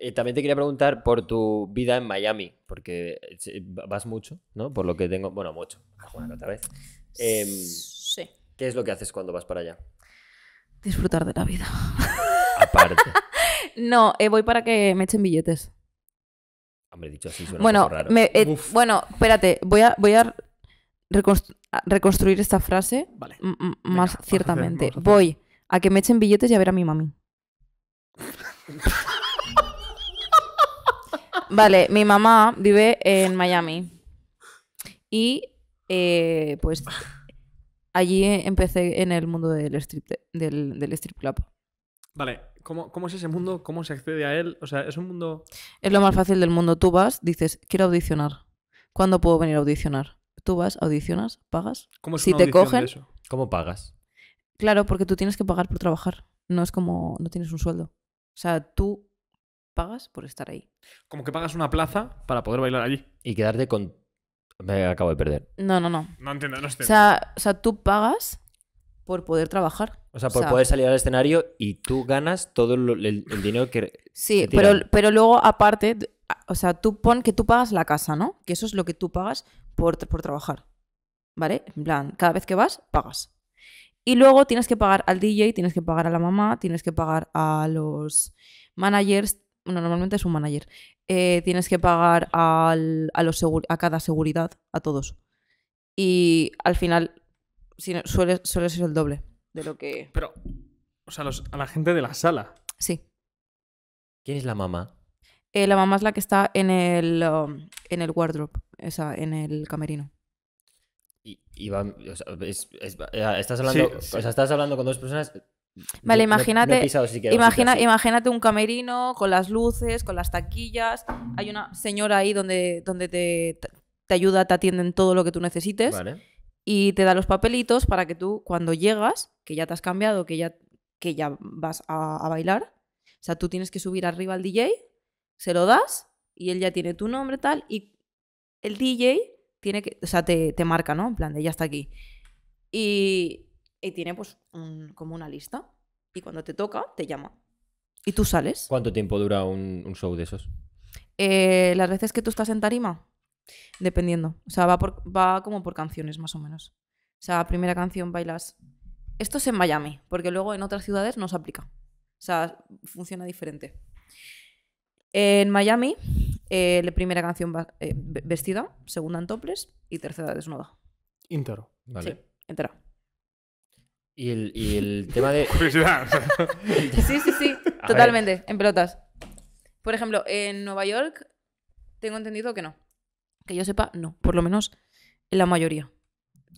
Eh, también te quería preguntar por tu vida en Miami, porque eh, vas mucho, ¿no? Por lo que tengo, bueno, mucho, otra vez. Em, sí. ¿Qué es lo que haces cuando vas para allá? Disfrutar de la vida. Aparte. no, eh, voy para que me echen billetes. Hombre, dicho así suena bueno, raro. bueno, espérate, voy a, voy a reconstruir esta frase más ciertamente. voy a que me echen billetes y a ver a mi mami. Vale, mi mamá vive en Miami. Y eh, pues allí empecé en el mundo del strip, del, strip club. Vale, ¿Cómo, es ese mundo? ¿Cómo se accede a él? O sea, es un mundo... Es lo más fácil del mundo. Tú vas, dices, quiero audicionar. ¿Cuándo puedo venir a audicionar? Tú vas, audicionas, pagas. ¿Cómo es si te cogen... eso? ¿Cómo pagas? Claro, porque tú tienes que pagar por trabajar. No es como... No tienes un sueldo. O sea, tú pagas por estar ahí. Como que pagas una plaza para poder bailar allí. Y quedarte con... Me acabo de perder. No, no, no. No entiendo, no O sea, o sea tú pagas por poder trabajar. O sea, por poder salir al escenario y tú ganas todo el, dinero que... Sí, pero, pero luego aparte, o sea, tú pon que tú pagas la casa, ¿no? Que eso es lo que tú pagas por, por trabajar. ¿Vale? En plan, cada vez que vas, pagas. Y luego tienes que pagar al DJ, tienes que pagar a la mamá, tienes que pagar a los managers, normalmente es un manager, eh, tienes que pagar a, a cada seguridad, a todos. Y al final suele, suele, ser el doble de lo que... Pero, o sea, a la gente de la sala. Sí. ¿Quién es la mamá? Eh, la mamá es la que está en el, um, en el wardrobe, en el camerino. Y, va, eh, estás hablando, O sea, estás hablando con dos personas Vale, imagínate, imagina, imagínate un camerino con las luces, con las taquillas. Hay una señora ahí donde, donde te, ayuda, te atienden todo lo que tú necesites. Y te da los papelitos para que tú, cuando llegas, que ya te has cambiado, que ya, que ya vas a, bailar, o sea, tú tienes que subir arriba al DJ, se lo das y él ya tiene tu nombre tal. Y el DJ tiene que, o sea, te, te marca, ¿no? En plan de ya está aquí. Y, y tiene pues como una lista. Y cuando te toca, te llama. Y tú sales. ¿Cuánto tiempo dura un, show de esos? Eh, las veces que tú estás en tarima, dependiendo. O sea, va, por, va como por canciones, más o menos. O sea, primera canción bailas. Esto es en Miami, porque luego en otras ciudades no se aplica. O sea, funciona diferente. En Miami, eh, la primera canción eh, vestida, segunda en toples y tercera desnuda. Intero, Vale. Sí, entera. Y el, tema de. sí, sí, sí. Totalmente. En pelotas. Por ejemplo, en Nueva York tengo entendido que no. Que yo sepa, no. Por lo menos en la mayoría.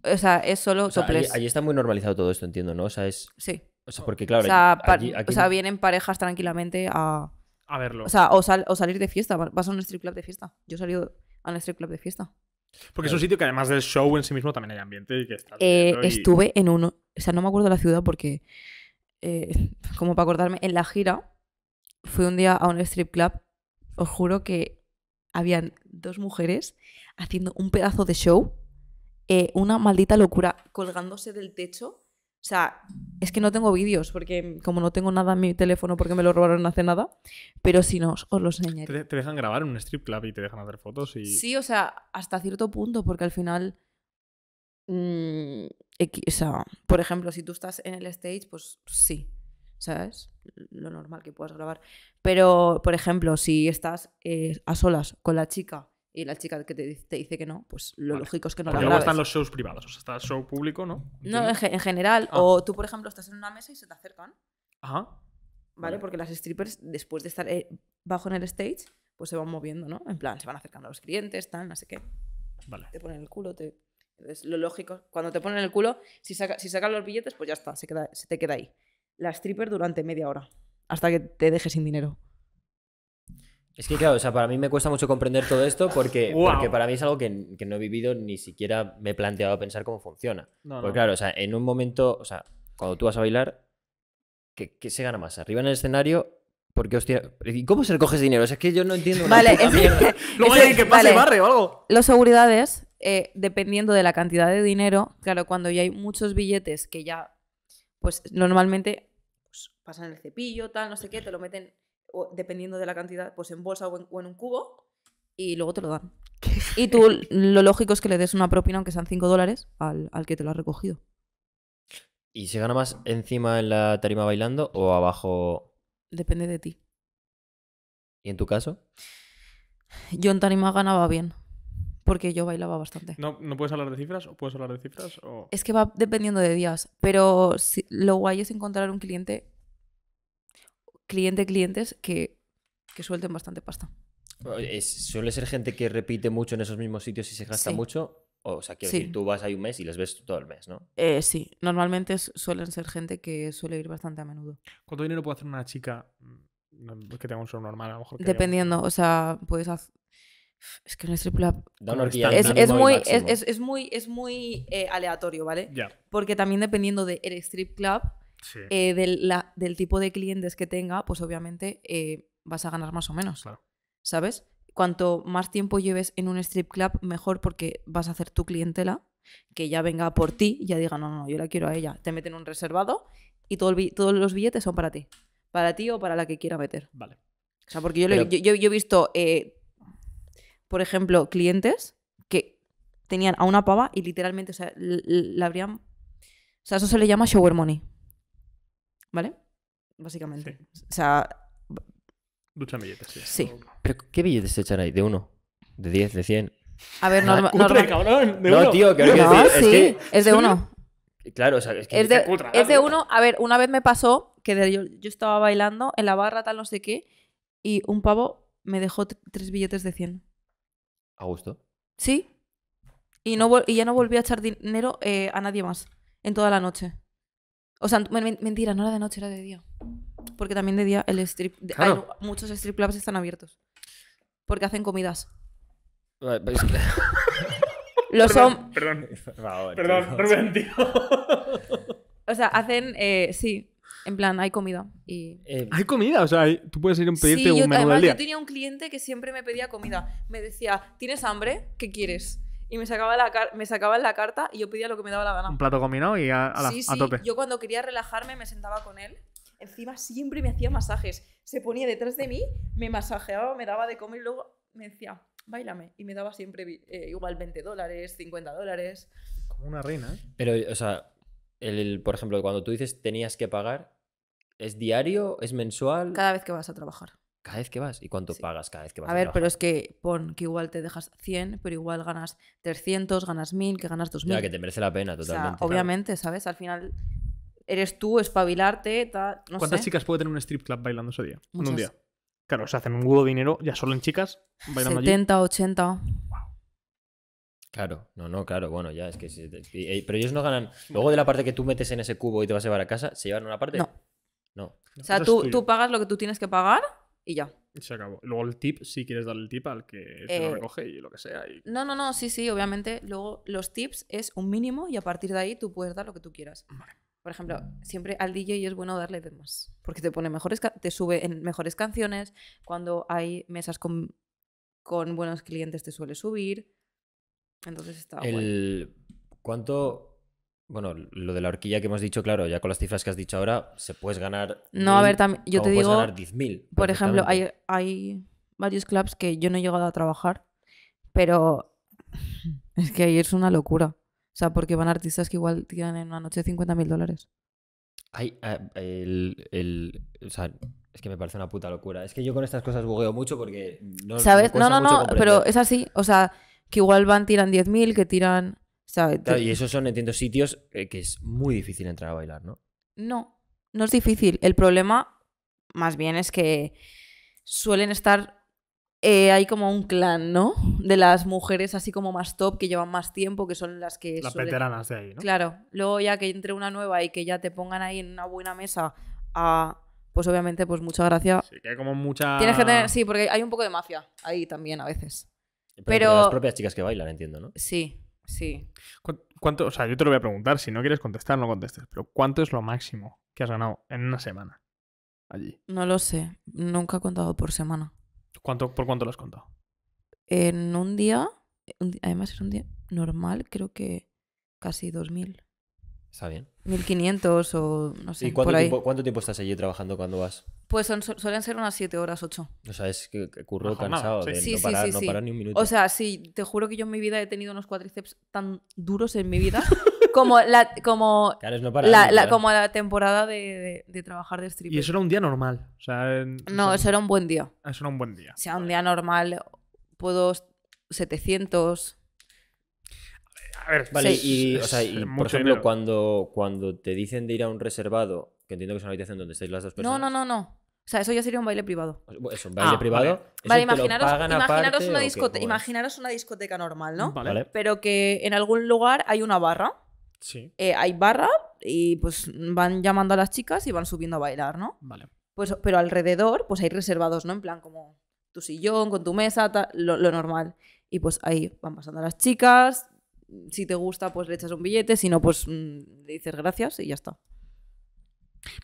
O sea, es solo o allí, está muy normalizado todo esto, entiendo, ¿no? O sea, es. Sí. O sea, porque claro. vienen parejas tranquilamente a. A verlo. O sea, o, salir de fiesta. Vas a un strip club de fiesta. Yo he salido a un strip club de fiesta. Porque es un sitio que además del show en sí mismo también hay ambiente. que eh, estuve en uno o sea, no me acuerdo la ciudad porque, eh, como para acordarme, en la gira fui un día a un strip club, os juro que habían dos mujeres haciendo un pedazo de show, eh, una maldita locura, colgándose del techo. O sea, es que no tengo vídeos, porque como no tengo nada en mi teléfono porque me lo robaron hace nada, pero si no, os lo enseñaré. Te, te dejan grabar en un strip club y te dejan hacer fotos y... Sí, o sea, hasta cierto punto, porque al final Mm, o sea, por ejemplo, si tú estás en el stage, pues sí, ¿sabes? Lo normal que puedas grabar. Pero, por ejemplo, si estás eh, a solas con la chica y la chica que te, dice que no, pues lo lógico es que no la grabes. luego están los shows privados, o sea, está el show público, ¿no? No, en, general. Ah. O tú, por ejemplo, estás en una mesa y se te acercan. Ajá. ¿Vale? Porque las strippers, después de estar eh, bajo en el stage, pues se van moviendo, ¿no? En plan, se van acercando a los clientes, tal, no sé qué. Te ponen el culo, te lo lógico. Cuando te ponen el culo, si, sacan los billetes, pues ya está, se, te queda ahí. La stripper durante media hora, hasta que te dejes sin dinero. Es que claro, o sea, para mí me cuesta mucho comprender todo esto porque, porque para mí es algo que, no he vivido ni siquiera me he planteado pensar cómo funciona. porque claro, o sea, en un momento, o sea, cuando tú vas a bailar, ¿qué, se gana más? ¿Arriba en el escenario porque hostia, ¿y cómo se coges dinero? es que yo no entiendo. Vale, es, que pase vale. barrio o algo. Los seguridades eh, dependiendo de la cantidad de dinero, claro, cuando ya hay muchos billetes que ya, pues normalmente pues, pasan el cepillo, tal, no sé qué, te lo meten, dependiendo de la cantidad, pues en bolsa o en, un cubo, y luego te lo dan. Y tú, lo lógico es que le des una propina, aunque sean 5 dólares, al, al que te lo ha recogido. ¿Y se gana más encima en la tarima bailando o abajo? Depende de ti. ¿Y en tu caso? Yo en tarima ganaba bien porque yo bailaba bastante. ¿No, ¿No puedes hablar de cifras o puedes hablar de cifras? O... Es que va dependiendo de días, pero si, lo guay es encontrar un cliente, cliente, clientes que, que suelten bastante pasta. suele ser gente que repite mucho en esos mismos sitios y se gasta mucho. O sea, quiero decir, tú vas ahí un mes y les ves todo el mes, ¿no? Eh, sí, normalmente suelen ser gente que suele ir bastante a menudo. ¿Cuánto dinero puede hacer una chica mm, que tenga un sueldo normal? Dependiendo, o sea, puedes hacer es que un strip club. es, muy, es, muy, es eh, muy aleatorio, ¿vale? Porque también dependiendo del el strip club, eh, del, la, del, tipo de clientes que tenga, pues obviamente eh, vas a ganar más o menos. Claro. ¿Sabes? Cuanto más tiempo lleves en un strip club, mejor porque vas a hacer tu clientela que ya venga por ti y ya diga, no, no, yo la quiero a ella. Te meten un reservado y todos los billetes son para ti. Para ti o para la que quiera meter. Vale. O sea, porque yo, he visto por ejemplo, clientes que tenían a una pava y literalmente, o sea, la habrían... O sea, eso se le llama shower money. ¿Vale? Básicamente. O sea... Duchan billetes, sí. Sí. ¿Pero qué billetes se echan ahí? ¿De uno? ¿De diez? ¿De cien? A ver, ah, no, no, tío, que sí, es, de uno. Claro, es de, es de uno. A ver, una vez me pasó que yo, estaba bailando en la barra, tal, no sé qué, y un pavo me dejó tres billetes de cien gusto? Sí. Y, no y ya no volví a echar dinero eh, a nadie más en toda la noche. O sea, mentira, no era de noche, era de día. Porque también de día el strip... muchos strip clubs están abiertos. Porque hacen comidas. Lo son... Perdón, perdón, perdón, tío. O sea, hacen... Eh, sí. En plan, hay comida. Y... Eh, hay comida, o sea, tú puedes ir a pedirte un yo, menú del día. Yo tenía un cliente que siempre me pedía comida. Me decía, ¿tienes hambre? ¿Qué quieres? Y me sacaba la, me sacaba la carta y yo pedía lo que me daba la gana. Un plato combinado y a, tope. sí, sí. tope. Yo cuando quería relajarme me sentaba con él encima siempre me hacía masajes. Se ponía detrás de mí, me masajeaba, me daba de comer y luego me decía, bailame. Y me daba siempre eh, igual 20 dólares, 50 dólares. Como una reina, ¿eh? Pero, o sea, el, por ejemplo, cuando tú dices tenías que pagar, ¿es diario? ¿Es mensual? Cada vez que vas a trabajar. Cada vez que vas. ¿Y cuánto pagas cada vez que vas? A, trabajar? a ver, pero es que pon que igual te dejas 100, pero igual ganas 300, ganas 1000, que ganas 2000. Ya, que te merece la pena totalmente. obviamente, ¿sabes? Al final eres tú, espabilarte, ¿Cuántas chicas puede tener un strip club bailando ese día? En un día. Claro, se hacen un huevo dinero ya solo en chicas bailando 70, 80. Claro, no, no, claro, bueno, ya, es que. pero ellos no ganan. Luego de la parte que tú metes en ese cubo y te vas a llevar a casa, ¿se llevan una parte? No. No. O sea, tú, tú pagas lo que tú tienes que pagar y ya. Se acabó. Luego el tip, si quieres dar el tip al que te lo eh, recoge y lo que sea. No, no, no, sí, sí, obviamente. Luego los tips es un mínimo y a partir de ahí tú puedes dar lo que tú quieras. Por ejemplo, siempre al DJ es bueno darle demás. porque te pone mejores, te sube en mejores canciones, cuando hay mesas con, con buenos clientes te suele subir. Entonces estaba el... ¿Cuánto...? Bueno, lo de la horquilla que hemos dicho, claro, ya con las cifras que has dicho ahora, se puedes ganar... No, a ver, yo te digo... Ganar 10.000. Por ejemplo, hay, hay varios clubs que yo no he llegado a trabajar, pero es que ahí es una locura. O sea, porque van artistas que igual tienen en una noche 50.000 mil dólares. Ah, el, es que me parece una puta locura. Es que yo con estas cosas bugueo mucho porque no ¿Sabes? no, no, no, pero es así. O sea, que igual van, tiran 10.000, que tiran. y esos son, entiendo, sitios eh, que es muy difícil entrar a bailar, ¿no? No, no es difícil. El problema, más bien, es que suelen estar. ahí eh, hay como un clan, ¿no? De las mujeres así como más top, que llevan más tiempo, que son las que. Las ahí, ¿no? Claro. Luego ya que entre una nueva y que ya te pongan ahí en una buena mesa pues obviamente, pues mucha gracia. Sí, que hay como mucha. Tienes que sí, porque hay un poco de mafia ahí también a veces. Pero, las propias chicas que bailan, entiendo, ¿no? Sí, sí. ¿Cuánto, o sea, yo te lo voy a preguntar, si no quieres contestar, no contestes. Pero ¿cuánto es lo máximo que has ganado en una semana allí? No lo sé, nunca he contado por semana. ¿Cuánto, ¿Por cuánto lo has contado? En un día, además es un día normal, creo que casi 2.000. Está bien. 1.500 o no sé. ¿Y cuánto tiempo estás allí trabajando cuando vas? Pues suelen ser unas 7 horas, 8. O sea, es que curro cansado sí. de sí, no, parar, sí, ni un minuto. O sea, sí, te juro que yo en mi vida he tenido unos cuádriceps tan duros en mi vida como la, como temporada de, trabajar de stripper. Y eso era un día normal. no, eso era un buen día. Ah, eso era un buen día. O sea, un día normal puedo 700... A ver, vale, y, o sea, y por ejemplo, cuando, cuando te dicen de ir a un reservado, que entiendo que es una habitación donde estáis las dos personas. No, no, no, no. O sea, eso ya sería un baile privado. un baile ah, privado. imaginaros, una discoteca, normal, ¿no? Vale. Pero que en algún lugar hay una barra. Sí. Eh, hay barra y pues van llamando a las chicas y van subiendo a bailar, ¿no? Vale. Pues, pero alrededor, pues hay reservados, ¿no? En plan, como tu sillón, con tu mesa, lo normal. Y pues ahí van pasando las chicas. Si te gusta, pues le echas un billete. Si no, pues mm, le dices gracias y ya está.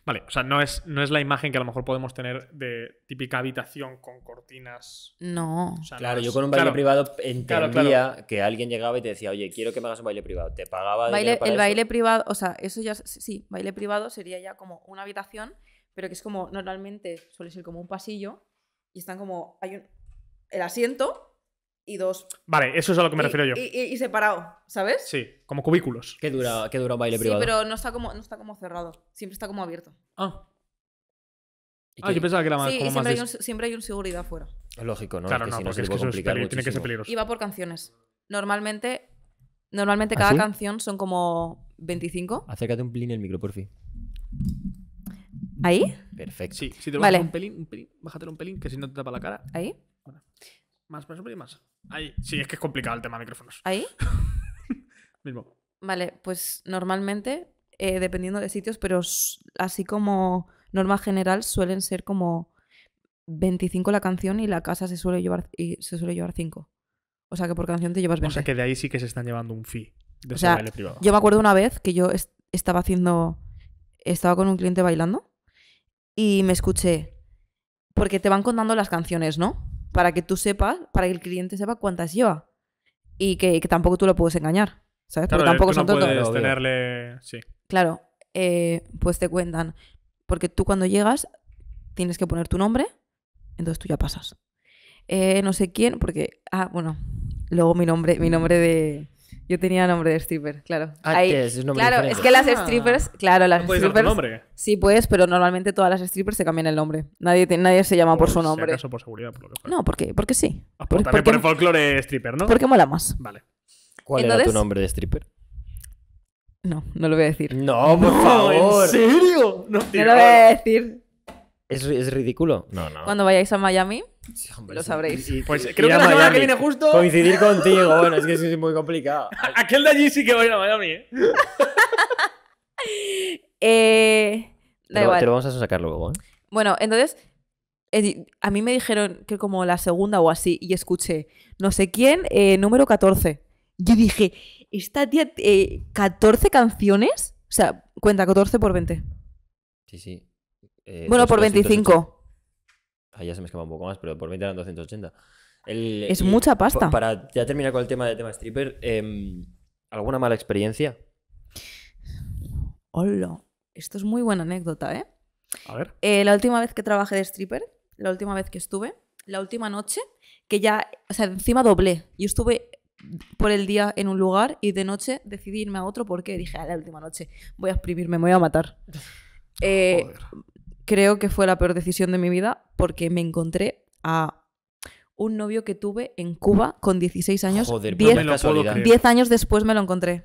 Vale, o sea, no es, no es la imagen que a lo mejor podemos tener de típica habitación con cortinas. No. claro, yo con un baile privado entendía que alguien llegaba y te decía, oye, quiero que me hagas un baile privado. Te pagaba. Baile, el baile privado, o sea, eso ya. Sí, baile privado sería ya como una habitación, pero que es como, normalmente suele ser como un pasillo y están como. Hay un, el asiento y dos. Vale, eso es a lo que me refiero yo. Y, separado, ¿sabes? Sí, como cubículos. Qué dura, qué dura un baile privado. Sí, pero no está como, no está como cerrado. Siempre está como abierto. Ah. Ah, yo pensaba que era como siempre, hay un, siempre hay un seguridad Lógico, ¿no? Claro, no, porque es que eso es tiene que ser peligroso. Y va por canciones. Normalmente, normalmente ¿Ah, cada canción son como 25. Acércate un pelín el micro, por fin. ¿Ahí? Perfecto. Sí, si te vale. un pelín, un pelín, bájatelo un pelín, que si no te tapa la cara. ¿Ahí? Más, más. Ahí. Sí, es que es complicado el tema de micrófonos. ¿Ahí? Mismo. Vale, pues normalmente, eh, dependiendo de sitios, pero así como norma general, suelen ser como 25 la canción y la casa se suele llevar, y se suele llevar 5. O sea que por canción te llevas 20. O sea que de ahí sí que se están llevando un fee de privado. Yo me acuerdo una vez que yo estaba haciendo. Estaba con un cliente bailando y me escuché. Porque te van contando las canciones, ¿no? para que tú sepas, para que el cliente sepa cuántas lleva. Y que, tampoco tú lo puedes engañar. ¿Sabes? Pero tampoco son no Puedes tenerle... sí. Claro, eh, pues te cuentan. Porque tú cuando llegas tienes que poner tu nombre, entonces tú ya pasas. Eh, no sé quién, porque. Ah, bueno. Luego mi nombre, mi nombre de. Yo tenía nombre de stripper, claro. Ah, Ahí, es, nombre claro, es que las ah. strippers, claro, las ¿No puedes tu nombre? Sí, puedes, pero normalmente todas las strippers se cambian el nombre. Nadie, nadie se llama por, su nombre. Si acaso por seguridad, por lo que No, porque, porque sí. Ah, por, también por el folclore stripper, ¿no? Porque mola más. Vale. ¿Cuál era tu nombre de stripper? No, no lo voy a decir. No, por favor. ¿En serio? No, lo voy a decir. ¿Es, ¿Es, ridículo? No, no. Cuando vayáis a Miami, lo sabréis. Pues creo que la semana que viene justo. Coincidir contigo, es que es muy complicado. Aquel de allí sí que voy a ir a Miami, ¿eh? Eh, Te lo vamos a sacar luego, ¿eh? Bueno, entonces. Eh, a mí me dijeron que como la segunda o así, y escuché no sé quién, número 14. Yo dije, ¿esta tía 14 canciones? O sea, cuenta 14 por 20. Sí, sí. bueno, por 25. Ah, ya se me escapa un poco más, pero por 20 eran 280. es mucha pasta. Para ya terminar con el tema de tema stripper, em, ¿alguna mala experiencia? Hola, esto es muy buena anécdota, ¿eh? A ver. Eh, la última vez que trabajé de stripper, la última vez que estuve, la última noche, que ya, o sea, encima doblé. Yo estuve por el día en un lugar y de noche decidí irme a otro porque dije, a ah, la última noche voy a exprimirme, me voy a matar. Eh, creo que fue la peor decisión de mi vida porque me encontré a un novio que tuve en Cuba con 16 años. 10, años después me lo encontré.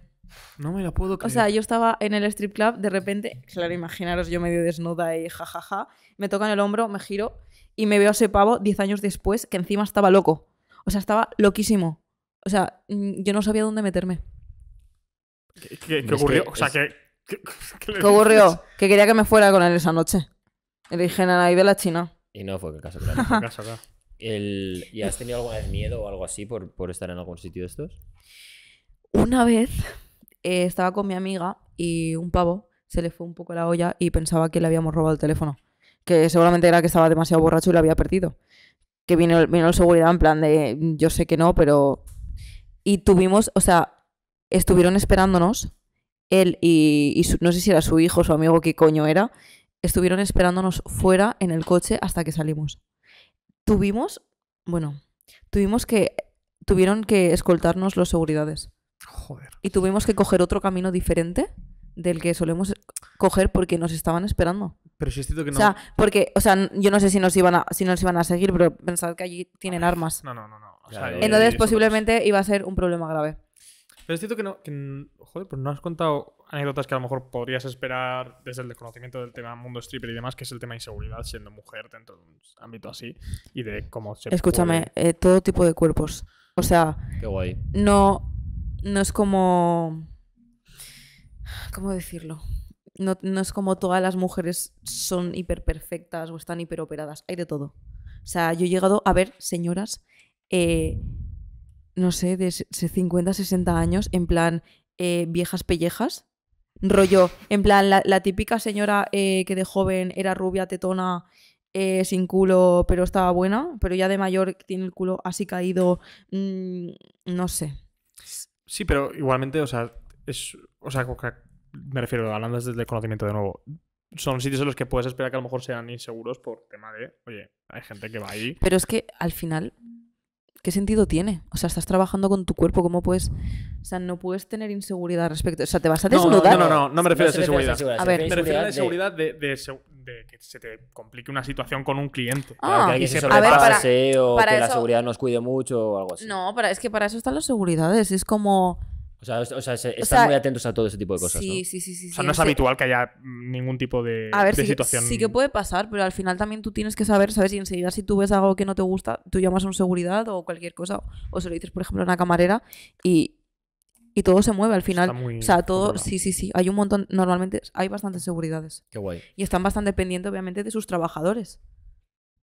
No me lo puedo creer. O sea, yo estaba en el strip club, de repente, claro, imaginaros yo medio desnuda y jajaja, ja, ja, me tocan el hombro, me giro y me veo a ese pavo 10 años después que encima estaba loco. O sea, estaba loquísimo. O sea, mm, yo no sabía dónde meterme. ¿Qué, ocurrió? o sea, qué, ocurrió? Que quería que me fuera con él esa noche dije nada, de la China. Y no fue el caso, claro. El... ¿Y has tenido alguna vez miedo o algo así por, estar en algún sitio de estos? Una vez eh, estaba con mi amiga y un pavo se le fue un poco la olla y pensaba que le habíamos robado el teléfono. Que seguramente era que estaba demasiado borracho y lo había perdido. Que vino, vino el seguridad en plan de yo sé que no, pero. Y tuvimos, o sea, estuvieron esperándonos él y, no sé si era su hijo, su amigo, qué coño era, estuvieron esperándonos fuera en el coche hasta que salimos. Tuvimos, bueno, tuvimos que, tuvieron que escoltarnos los seguridades. Joder. Y tuvimos que coger otro camino diferente del que solemos coger porque nos estaban esperando. Pero si es cierto que no. O sea, porque, o sea, yo no sé si nos iban a, si nos iban a seguir, pero pensad que allí tienen armas. No, no, no, Entonces, posiblemente iba a ser un problema grave. Pero es cierto que no. joder, pues no has contado anécdotas que a lo mejor podrías esperar desde el desconocimiento del tema mundo stripper y demás, que es el tema de inseguridad siendo mujer dentro de un ámbito así y de cómo se. Escúchame, eh, todo tipo de cuerpos. O sea. Qué guay. No, no es como. ¿Cómo decirlo? No, es como todas las mujeres son hiperperfectas o están hiperoperadas. Hay de todo. O sea, yo he llegado a ver señoras. Eh, no sé, de 50, 60 años, en plan eh, viejas pellejas. Rollo, en plan la, típica señora eh, que de joven era rubia, tetona, eh, sin culo, pero estaba buena, pero ya de mayor tiene el culo así caído, mm, no sé. Sí, pero igualmente, o sea, es, o sea, me refiero, hablando desde el conocimiento de nuevo, son sitios en los que puedes esperar que a lo mejor sean inseguros por tema de, oye, hay gente que va ahí. Pero es que al final, ¿qué sentido tiene? O sea, estás trabajando con tu cuerpo, ¿cómo puedes...? O sea, no puedes tener inseguridad respecto. O sea, ¿te vas a desnudar? No, no, no, no, no me refiero a inseguridad. a, ver, me refiero a inseguridad de... De, que se te complique una situación con un cliente. Ah, que, alguien se sobrepase o que la seguridad nos cuide mucho o algo así. No, para, es que para eso están las seguridades. Es como o sea, o están muy atentos a todo ese tipo de cosas. Sí, ¿no? sí, sí, sí. O sea, no es habitual que haya ningún tipo de, a ver, sí, situación. Sí que puede pasar, pero al final también tú tienes que saber, ¿sabes? Y enseguida, si tú ves algo que no te gusta, tú llamas a un seguridad o cualquier cosa, o se lo dices, por ejemplo, a una camarera y, todo se mueve al final. o sea, todo. Sí, sí, sí. Hay un montón. Normalmente hay bastantes seguridades. Qué guay. Y están bastante pendientes, obviamente, de sus trabajadores.